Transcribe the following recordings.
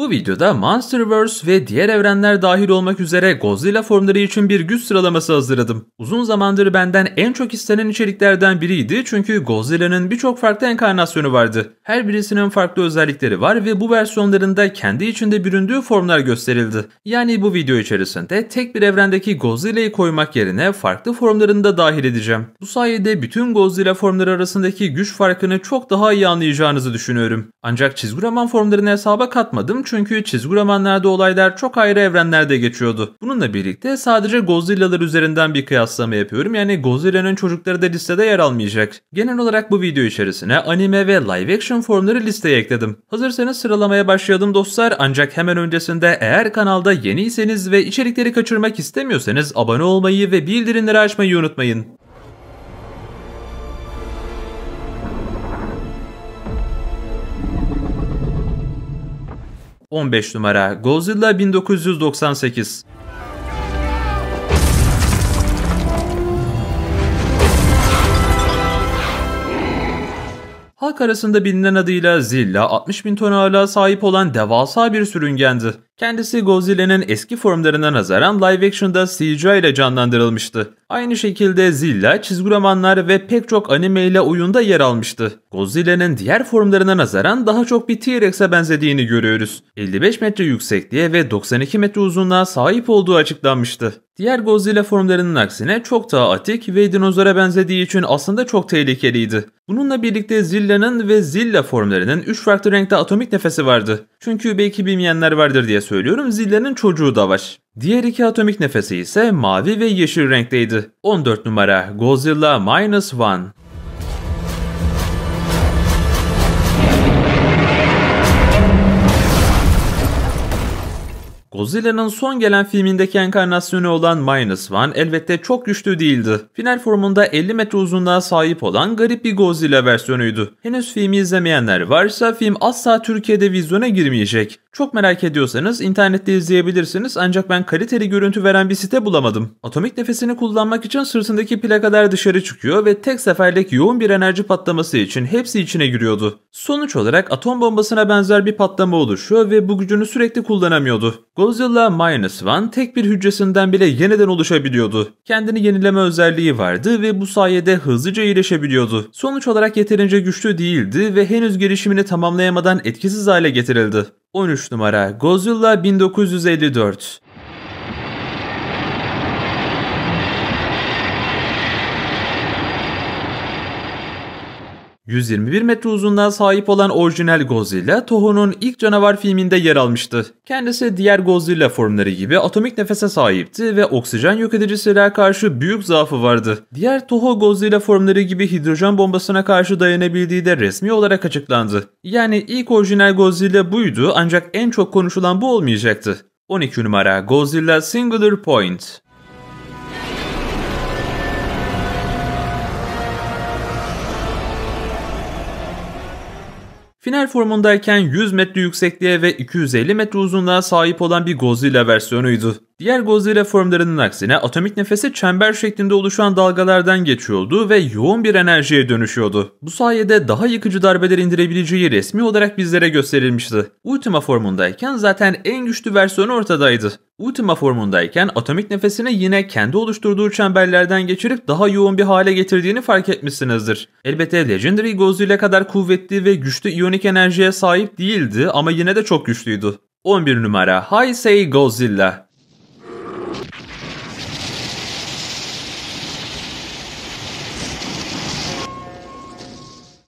Bu videoda Monsterverse ve diğer evrenler dahil olmak üzere Godzilla formları için bir güç sıralaması hazırladım. Uzun zamandır benden en çok istenen içeriklerden biriydi çünkü Godzilla'nın birçok farklı enkarnasyonu vardı. Her birisinin farklı özellikleri var ve bu versiyonlarında kendi içinde büründüğü formlar gösterildi. Yani bu video içerisinde tek bir evrendeki Godzilla'yı koymak yerine farklı formlarını da dahil edeceğim. Bu sayede bütün Godzilla formları arasındaki güç farkını çok daha iyi anlayacağınızı düşünüyorum. Ancak çizgi roman formlarını hesaba katmadım çünkü çizgi romanlarda olaylar çok ayrı evrenlerde geçiyordu. Bununla birlikte sadece Godzilla'lar üzerinden bir kıyaslama yapıyorum. Yani Godzilla'nın çocukları da listede yer almayacak. Genel olarak bu video içerisine anime ve live action formları listeye ekledim. Hazırsanız sıralamaya başlayalım dostlar. Ancak hemen öncesinde eğer kanalda yeniyseniz ve içerikleri kaçırmak istemiyorsanız abone olmayı ve bildirimleri açmayı unutmayın. 15 numara Godzilla 1998 Halk arasında bilinen adıyla Zilla 60 bin ton ağırlığa sahip olan devasa bir sürüngendi. Kendisi Godzilla'nın eski formlarına nazaran live action'da CGI ile canlandırılmıştı. Aynı şekilde Zilla, çizgi romanlar ve pek çok anime ile oyunda yer almıştı. Godzilla'nın diğer formlarına nazaran daha çok bir T-Rex'e benzediğini görüyoruz. 55 metre yüksekliğe ve 92 metre uzunluğa sahip olduğu açıklanmıştı. Diğer Godzilla formlarının aksine çok daha atik ve dinozora benzediği için aslında çok tehlikeliydi. Bununla birlikte Zilla'nın ve Zilla formlarının 3 farklı renkte atomik nefesi vardı. Çünkü belki bilmeyenler vardır diye söylüyorum söylüyorum zillerin çocuğu da var. Diğer iki atomik nefesi ise mavi ve yeşil renkteydi. 14 numara Godzilla Minus One. Godzilla'nın son gelen filmindeki enkarnasyonu olan Minus One elbette çok güçlü değildi. Final formunda 50 metre uzunluğa sahip olan garip bir Godzilla versiyonuydu. Henüz filmi izlemeyenler varsa film asla Türkiye'de vizyona girmeyecek. Çok merak ediyorsanız internette izleyebilirsiniz ancak ben kaliteli görüntü veren bir site bulamadım. Atomik nefesini kullanmak için sırtındaki plakalar dışarı çıkıyor ve tek seferlik yoğun bir enerji patlaması için hepsi içine giriyordu. Sonuç olarak atom bombasına benzer bir patlama oluşuyor ve bu gücünü sürekli kullanamıyordu. Godzilla Minus One tek bir hücresinden bile yeniden oluşabiliyordu. Kendini yenileme özelliği vardı ve bu sayede hızlıca iyileşebiliyordu. Sonuç olarak yeterince güçlü değildi ve henüz gelişimini tamamlayamadan etkisiz hale getirildi. 13 numara Godzilla 1954 121 metre uzunluğa sahip olan orijinal Godzilla, Toho'nun ilk canavar filminde yer almıştı. Kendisi diğer Godzilla formları gibi atomik nefese sahipti ve oksijen yok edici silahlara karşı büyük zaafı vardı. Diğer Toho Godzilla formları gibi hidrojen bombasına karşı dayanabildiği de resmi olarak açıklandı. Yani ilk orijinal Godzilla buydu ancak en çok konuşulan bu olmayacaktı. 12 numara Godzilla Singular Point Final formundayken 100 metre yüksekliğe ve 250 metre uzunluğa sahip olan bir Godzilla versiyonuydu. Diğer Godzilla formlarının aksine atomik nefesi çember şeklinde oluşan dalgalardan geçiyordu ve yoğun bir enerjiye dönüşüyordu. Bu sayede daha yıkıcı darbeler indirebileceği resmi olarak bizlere gösterilmişti. Ultima formundayken zaten en güçlü versiyonu ortadaydı. Ultima formundayken atomik nefesini yine kendi oluşturduğu çemberlerden geçirip daha yoğun bir hale getirdiğini fark etmişsinizdir. Elbette Legendary Godzilla kadar kuvvetli ve güçlü iyonik enerjiye sahip değildi ama yine de çok güçlüydü. 11 numara Heisei Godzilla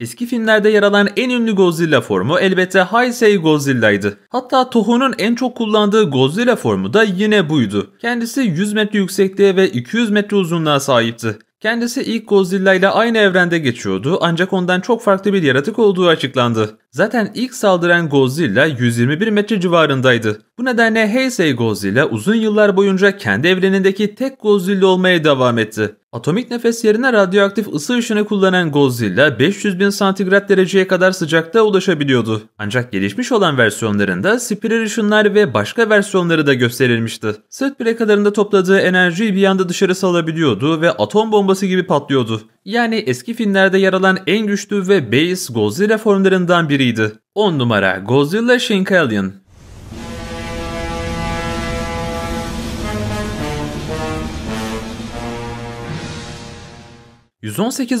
Eski filmlerde yer alan en ünlü Godzilla formu elbette Heisei Godzilla'ydı. Hatta Toho'nun en çok kullandığı Godzilla formu da yine buydu. Kendisi 100 metre yüksekliğe ve 200 metre uzunluğa sahipti. Kendisi ilk Godzilla ile aynı evrende geçiyordu ancak ondan çok farklı bir yaratık olduğu açıklandı. Zaten ilk saldıran Godzilla 121 metre civarındaydı. Bu nedenle Heisei Godzilla uzun yıllar boyunca kendi evrenindeki tek Godzilla olmaya devam etti. Atomik nefes yerine radyoaktif ısı ışını kullanan Godzilla 500 bin santigrat dereceye kadar sıcakta ulaşabiliyordu. Ancak gelişmiş olan versiyonlarında spiral ışınlar ve başka versiyonları da gösterilmişti. Sırt plakalarında topladığı enerjiyi bir anda dışarı salabiliyordu ve atom bombası gibi patlıyordu. Yani eski filmlerde yer alan en güçlü ve base Godzilla formlarından biri farklıydı. 10 numara Godzilla Shinkalion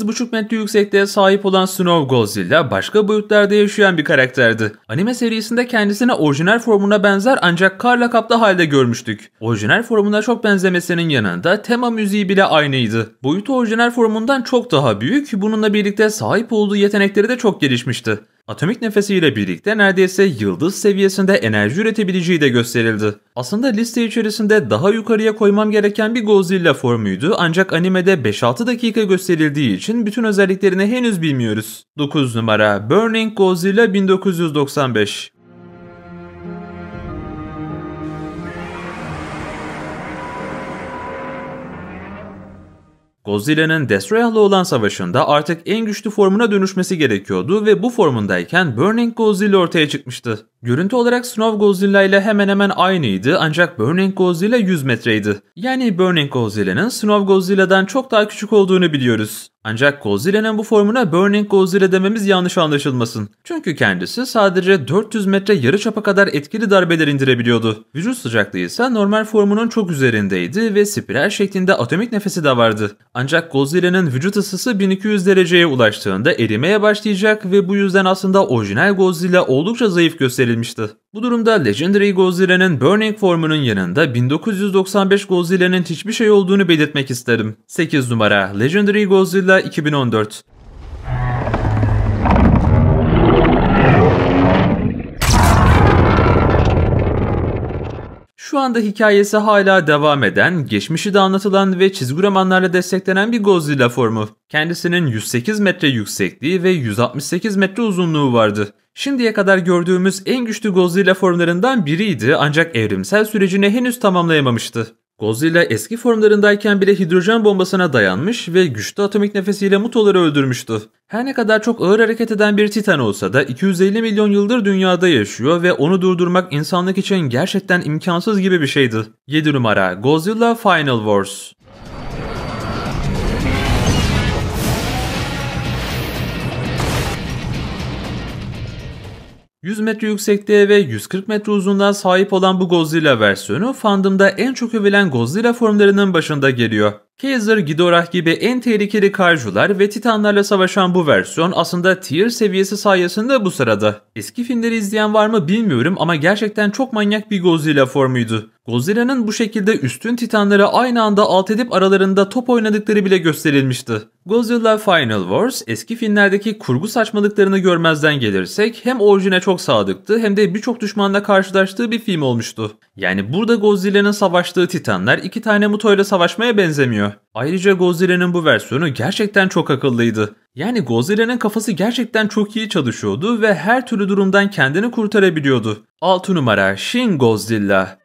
buçuk metre yüksekliğe sahip olan Snow Godzilla başka boyutlarda yaşayan bir karakterdi. Anime serisinde kendisini orijinal formuna benzer ancak karla kaplı halde görmüştük. Orijinal formuna çok benzemesinin yanında tema müziği bile aynıydı. Boyutu orijinal formundan çok daha büyük, bununla birlikte sahip olduğu yetenekleri de çok gelişmişti. Atomik nefesiyle birlikte neredeyse yıldız seviyesinde enerji üretebileceği de gösterildi. Aslında liste içerisinde daha yukarıya koymam gereken bir Godzilla formuydu ancak animede 5-6 dakika gösterildiği için bütün özelliklerini henüz bilmiyoruz. 9 numara Burning Godzilla 1995 Godzilla'nın Destroyer'la olan savaşında artık en güçlü formuna dönüşmesi gerekiyordu ve bu formundayken Burning Godzilla ortaya çıkmıştı. Görüntü olarak Snow Godzilla ile hemen hemen aynıydı ancak Burning Godzilla 100 metreydi. Yani Burning Godzilla'nın Snow Godzilla'dan çok daha küçük olduğunu biliyoruz. Ancak Godzilla'nın bu formuna Burning Godzilla dememiz yanlış anlaşılmasın. Çünkü kendisi sadece 400 metre yarı çapa kadar etkili darbeler indirebiliyordu. Vücut sıcaklığı ise normal formunun çok üzerindeydi ve spiral şeklinde atomik nefesi de vardı. Ancak Godzilla'nın vücut ısısı 1200 dereceye ulaştığında erimeye başlayacak ve bu yüzden aslında orijinal Godzilla oldukça zayıf gösteriliyor edilmişti. Bu durumda Legendary Godzilla'nın Burning formunun yanında 1995 Godzilla'nın hiçbir şey olduğunu belirtmek isterim. 8 numara Legendary Godzilla 2014 Şu anda hikayesi hala devam eden, geçmişi de anlatılan ve çizgi romanlarla desteklenen bir Godzilla formu. Kendisinin 108 metre yüksekliği ve 168 metre uzunluğu vardı. Şimdiye kadar gördüğümüz en güçlü Godzilla formlarından biriydi ancak evrimsel sürecini henüz tamamlayamamıştı. Godzilla eski formlarındayken bile hidrojen bombasına dayanmış ve güçlü atomik nefesiyle mutoları öldürmüştü. Her ne kadar çok ağır hareket eden bir titan olsa da 250 milyon yıldır dünyada yaşıyor ve onu durdurmak insanlık için gerçekten imkansız gibi bir şeydi. 7 numara Godzilla Final Wars 100 metre yüksekliğe ve 140 metre uzunluğa sahip olan bu Godzilla versiyonu fandomda en çok övülen Godzilla formlarının başında geliyor. Kaiser Ghidorah gibi en tehlikeli Kaiju'lar ve Titanlarla savaşan bu versiyon aslında tier seviyesi sayesinde bu sırada. Eski filmleri izleyen var mı bilmiyorum ama gerçekten çok manyak bir Godzilla formuydu. Godzilla'nın bu şekilde üstün titanları aynı anda alt edip aralarında top oynadıkları bile gösterilmişti. Godzilla Final Wars eski filmlerdeki kurgu saçmalıklarını görmezden gelirsek hem orijine çok sadıktı hem de birçok düşmanla karşılaştığı bir film olmuştu. Yani burada Godzilla'nın savaştığı titanlar iki tane mutoyla savaşmaya benzemiyor görünüyor. Ayrıca Godzilla'nın bu versiyonu gerçekten çok akıllıydı. Yani Godzilla'nın kafası gerçekten çok iyi çalışıyordu ve her türlü durumdan kendini kurtarabiliyordu. 6 numara Shin Godzilla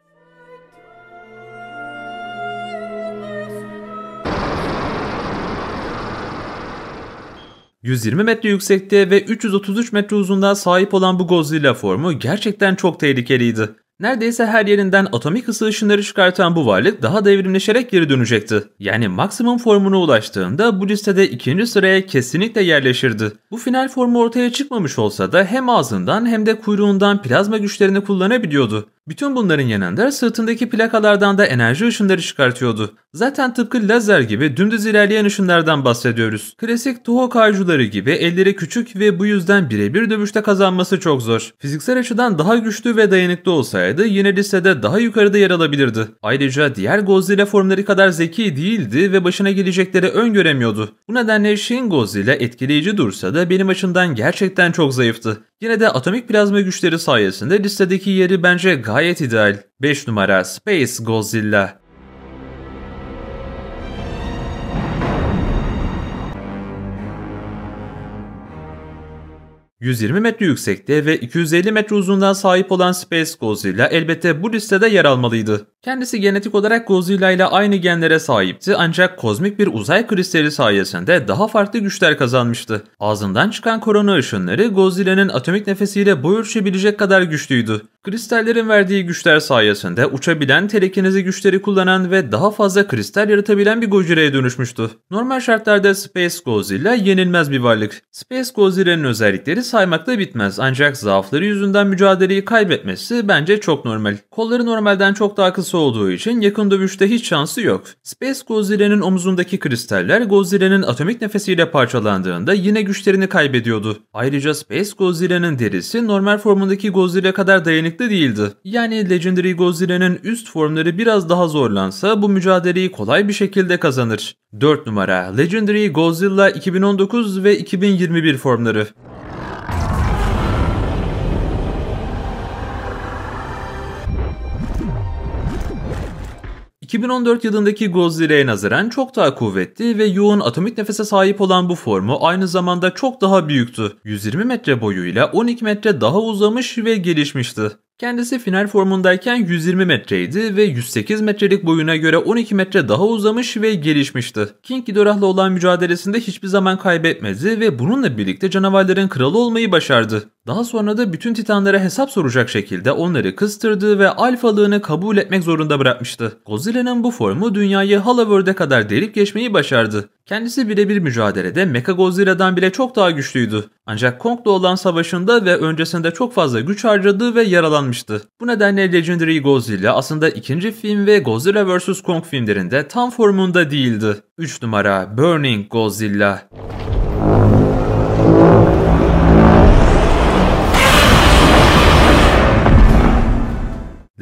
%120 metre yüksekte ve 333 metre uzunluğa sahip olan bu Godzilla formu gerçekten çok tehlikeliydi. Neredeyse her yerinden atomik ısı ışınları çıkartan bu varlık daha devrimleşerek geri dönecekti. Yani maksimum formuna ulaştığında bu listede ikinci sıraya kesinlikle yerleşirdi. Bu final formu ortaya çıkmamış olsa da hem ağzından hem de kuyruğundan plazma güçlerini kullanabiliyordu. Bütün bunların yanında sırtındaki plakalardan da enerji ışınları çıkartıyordu. Zaten tıpkı lazer gibi dümdüz ilerleyen ışınlardan bahsediyoruz. Klasik Toho kaycuları gibi elleri küçük ve bu yüzden birebir dövüşte kazanması çok zor. Fiziksel açıdan daha güçlü ve dayanıklı olsaydı yine listede daha yukarıda yer alabilirdi. Ayrıca diğer Godzilla formları kadar zeki değildi ve başına gelecekleri öngöremiyordu. Bu nedenle Shin Godzilla etkileyici dursa da benim açımdan gerçekten çok zayıftı. Yine de atomik plazma güçleri sayesinde listedeki yeri bence gayet ideal. 5 numara Space Godzilla. 120 metre yüksekliğe ve 250 metre uzunluğa sahip olan Space Godzilla elbette bu listede yer almalıydı. Kendisi genetik olarak Godzilla ile aynı genlere sahipti ancak kozmik bir uzay kristali sayesinde daha farklı güçler kazanmıştı. Ağzından çıkan korona ışınları Godzilla'nın atomik nefesiyle boy ölçebilecek kadar güçlüydü. Kristallerin verdiği güçler sayesinde uçabilen, telekinizi güçleri kullanan ve daha fazla kristal yaratabilen bir Gojira'ya dönüşmüştü. Normal şartlarda Space Godzilla yenilmez bir varlık. Space Godzilla'nın özellikleri saymakla bitmez ancak zaafları yüzünden mücadeleyi kaybetmesi bence çok normal. Kolları normalden çok daha kısa olduğu için yakın dövüşte hiç şansı yok. Space Godzilla'nın omzundaki kristaller Godzilla'nın atomik nefesiyle parçalandığında yine güçlerini kaybediyordu. Ayrıca Space Godzilla'nın derisi normal formundaki Godzilla kadar dayanıklı değildi. Yani Legendary Godzilla'nın üst formları biraz daha zorlansa bu mücadeleyi kolay bir şekilde kazanır. 4 numara Legendary Godzilla 2019 ve 2021 formları. 2014 yılındaki Godzilla'ya nazaran çok daha kuvvetli ve yoğun atomik nefese sahip olan bu formu aynı zamanda çok daha büyüktü. 120 metre boyuyla 12 metre daha uzamış ve gelişmişti. Kendisi final formundayken 120 metreydi ve 108 metrelik boyuna göre 12 metre daha uzamış ve gelişmişti. King Ghidorah'la olan mücadelesinde hiçbir zaman kaybetmedi ve bununla birlikte canavarların kralı olmayı başardı. Daha sonra da bütün Titanlara hesap soracak şekilde onları kıstırdı ve alfalığını kabul etmek zorunda bırakmıştı. Godzilla'nın bu formu dünyayı Halaver'de kadar delip geçmeyi başardı. Kendisi birebir mücadelede Mechagodzilla'dan bile çok daha güçlüydü. Ancak Kong'la olan savaşında ve öncesinde çok fazla güç harcadı ve yaralanmıştı. Bu nedenle Legendary Godzilla aslında ikinci film ve Godzilla vs. Kong filmlerinde tam formunda değildi. 3 numara Burning Godzilla.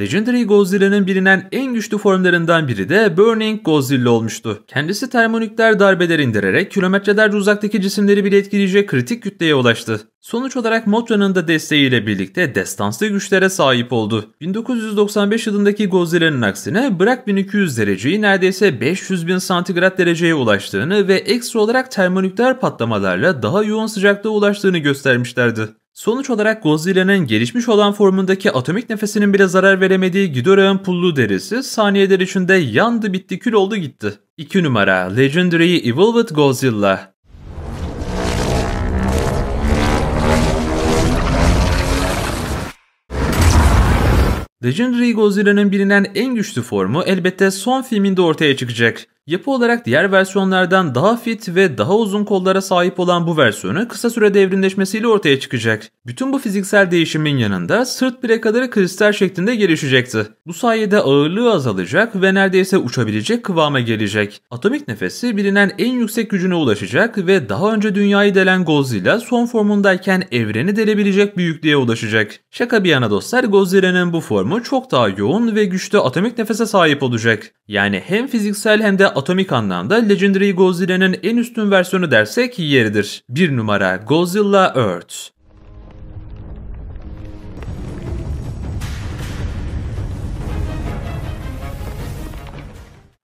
Legendary Godzilla'nın bilinen en güçlü formlarından biri de Burning Godzilla olmuştu. Kendisi termonikler darbeler indirerek kilometrelerce uzaktaki cisimleri bile etkileyecek kritik kütleye ulaştı. Sonuç olarak Motra'nın da desteğiyle birlikte destansı güçlere sahip oldu. 1995 yılındaki Godzilla'nın aksine bırak 1200 dereceyi neredeyse 500 bin santigrat dereceye ulaştığını ve ekstra olarak termonükleer patlamalarla daha yoğun sıcaklığa ulaştığını göstermişlerdi. Sonuç olarak Godzilla'nın gelişmiş olan formundaki atomik nefesinin bile zarar veremediği Ghidorah'ın pullu derisi saniyeler içinde yandı bitti kül oldu gitti. 2 numara Legendary Evolved Godzilla Legendary Godzilla'nın bilinen en güçlü formu elbette son filminde ortaya çıkacak. Yapı olarak diğer versiyonlardan daha fit ve daha uzun kollara sahip olan bu versiyonu kısa sürede evrimleşmesiyle ortaya çıkacak. Bütün bu fiziksel değişimin yanında sırt plakaları kristal şeklinde gelişecekti. Bu sayede ağırlığı azalacak ve neredeyse uçabilecek kıvama gelecek. Atomik nefesi bilinen en yüksek gücüne ulaşacak ve daha önce dünyayı delen Godzilla son formundayken evreni delebilecek büyüklüğe ulaşacak. Şaka bir yana dostlar Godzilla'nın bu formu çok daha yoğun ve güçlü atomik nefese sahip olacak. Yani hem fiziksel hem de atomik anlamda Legendary Godzilla'nın en üstün versiyonu dersek yeridir. bir numara Godzilla Earth.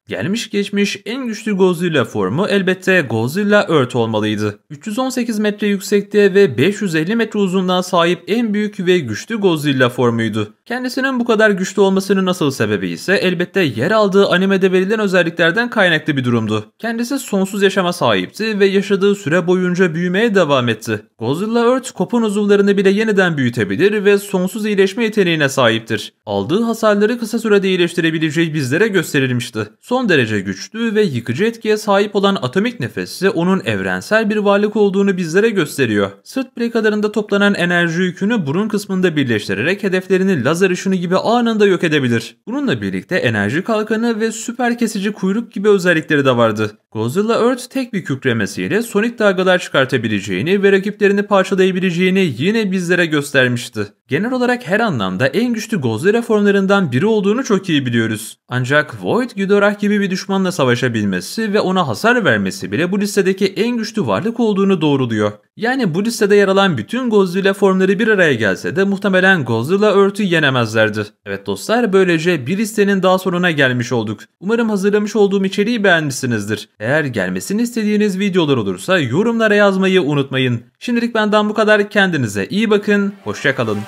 Gelmiş geçmiş en güçlü Godzilla formu elbette Godzilla Earth olmalıydı. 318 metre yüksekliğe ve 550 metre uzunluğa sahip en büyük ve güçlü Godzilla formuydu. Kendisinin bu kadar güçlü olmasının asıl sebebi ise elbette yer aldığı animede verilen özelliklerden kaynaklı bir durumdu. Kendisi sonsuz yaşama sahipti ve yaşadığı süre boyunca büyümeye devam etti. Godzilla Earth kopun uzuvlarını bile yeniden büyütebilir ve sonsuz iyileşme yeteneğine sahiptir. Aldığı hasarları kısa sürede iyileştirebileceği bizlere gösterilmişti. Son son derece güçlü ve yıkıcı etkiye sahip olan atomik nefesi onun evrensel bir varlık olduğunu bizlere gösteriyor. Sırt plakalarında toplanan enerji yükünü burun kısmında birleştirerek hedeflerini lazer ışını gibi anında yok edebilir. Bununla birlikte enerji kalkanı ve süper kesici kuyruk gibi özellikleri de vardı. Godzilla Earth tek bir kükremesiyle sonik dalgalar çıkartabileceğini ve rakiplerini parçalayabileceğini yine bizlere göstermişti. Genel olarak her anlamda en güçlü Godzilla formlarından biri olduğunu çok iyi biliyoruz. Ancak Void Ghidorah gibi bir düşmanla savaşabilmesi ve ona hasar vermesi bile bu listedeki en güçlü varlık olduğunu doğruluyor. Yani bu listede yer alan bütün Godzilla formları bir araya gelse de muhtemelen Godzilla Earth'ü yenemezlerdi. Evet dostlar böylece bir listenin daha sonuna gelmiş olduk. Umarım hazırlamış olduğum içeriği beğenmişsinizdir. Eğer gelmesini istediğiniz videolar olursa yorumlara yazmayı unutmayın. Şimdilik benden bu kadar. Kendinize iyi bakın. Hoşçakalın.